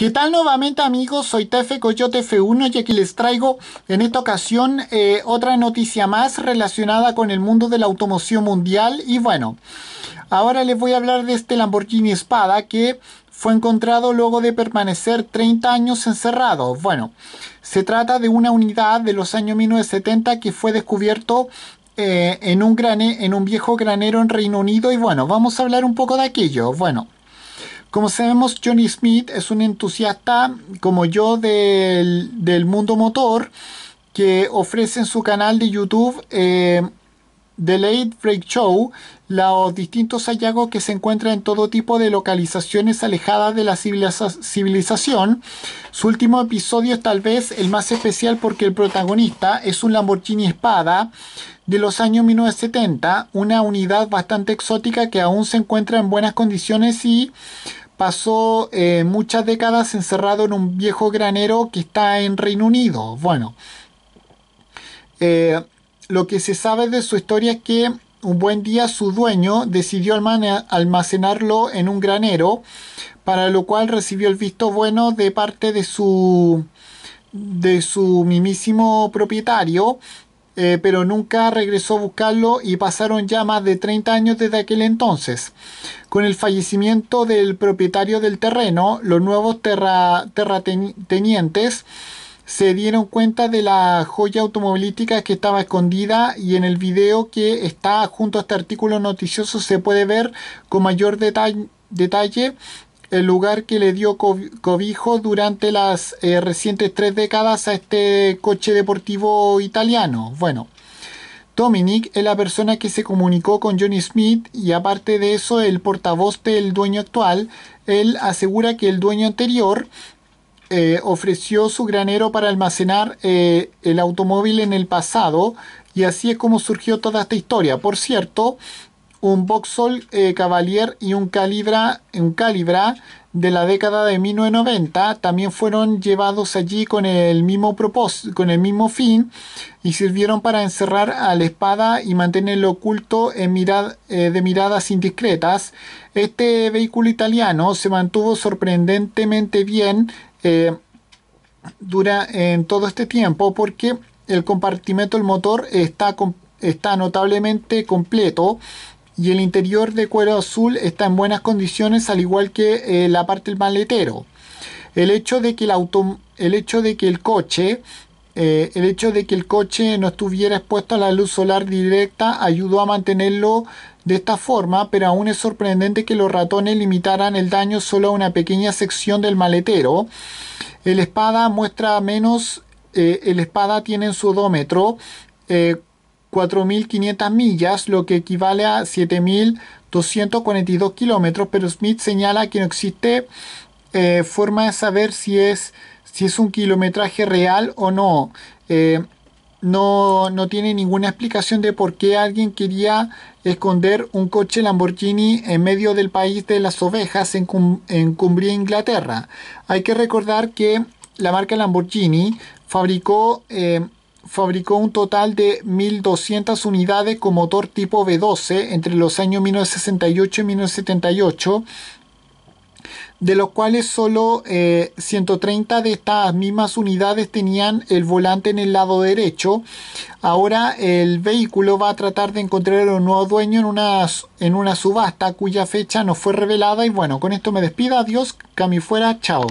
¿Qué tal nuevamente amigos? Soy Tefe Coyote F1 y aquí les traigo en esta ocasión eh, otra noticia más relacionada con el mundo de la automoción mundial y bueno, ahora les voy a hablar de este Lamborghini Espada que fue encontrado luego de permanecer 30 años encerrado. Bueno, se trata de una unidad de los años 1970 que fue descubierto eh, en, un en un viejo granero en Reino Unido y bueno, vamos a hablar un poco de aquello. Bueno. Como sabemos, Johnny Smith es un entusiasta como yo del, mundo motor que ofrece en su canal de YouTube eh, The Late Break Show, los distintos hallazgos que se encuentran en todo tipo de localizaciones alejadas de la civilización. Su último episodio es tal vez el más especial porque el protagonista es un Lamborghini Espada de los años 1970, una unidad bastante exótica que aún se encuentra en buenas condiciones y pasó eh, muchas décadas encerrado en un viejo granero que está en Reino Unido. Bueno. Eh, lo que se sabe de su historia es que un buen día su dueño decidió almacenarlo en un granero, para lo cual recibió el visto bueno de parte de su de su mimísimo propietario, eh, pero nunca regresó a buscarlo y pasaron ya más de 30 años desde aquel entonces. Con el fallecimiento del propietario del terreno, los nuevos terratenientes se dieron cuenta de la joya automovilística que estaba escondida y en el video que está junto a este artículo noticioso se puede ver con mayor detalle, el lugar que le dio cobijo durante las eh, recientes tres décadas a este coche deportivo italiano. Bueno, Dominic es la persona que se comunicó con Johnny Smith y aparte de eso el portavoz del dueño actual, él asegura que el dueño anterior eh, ofreció su granero para almacenar eh, el automóvil en el pasado y así es como surgió toda esta historia. Por cierto, un Vauxhall eh, Cavalier y un Calibra, Calibra de la década de 1990 también fueron llevados allí con el mismo propósito, con el mismo fin y sirvieron para encerrar a la espada y mantenerlo oculto en eh, de miradas indiscretas. Este vehículo italiano se mantuvo sorprendentemente bien eh, dura en todo este tiempo porque el compartimento del motor está, está notablemente completo y el interior de cuero azul está en buenas condiciones al igual que eh, la parte del maletero. El hecho de que el, auto, el, hecho de que el coche eh, el hecho de que el coche no estuviera expuesto a la luz solar directa ayudó a mantenerlo de esta forma, pero aún es sorprendente que los ratones limitaran el daño solo a una pequeña sección del maletero. El espada muestra menos, eh, el espada tiene en su odómetro 4.500 millas, lo que equivale a 7.242 kilómetros, pero Smith señala que no existe eh, forma de saber si es, si es un kilometraje real o no. Eh, no, no tiene ninguna explicación de por qué alguien quería esconder un coche Lamborghini en medio del país de las ovejas en, Cumbria, Inglaterra. Hay que recordar que la marca Lamborghini fabricó eh, fabricó un total de 1.200 unidades con motor tipo V12 entre los años 1968 y 1978 de los cuales solo 130 eh, de estas mismas unidades tenían el volante en el lado derecho. Ahora el vehículo va a tratar de encontrar a un nuevo dueño en una, en una subasta cuya fecha no fue revelada. Y bueno, con esto me despido. Adiós, Cami fuera, chao.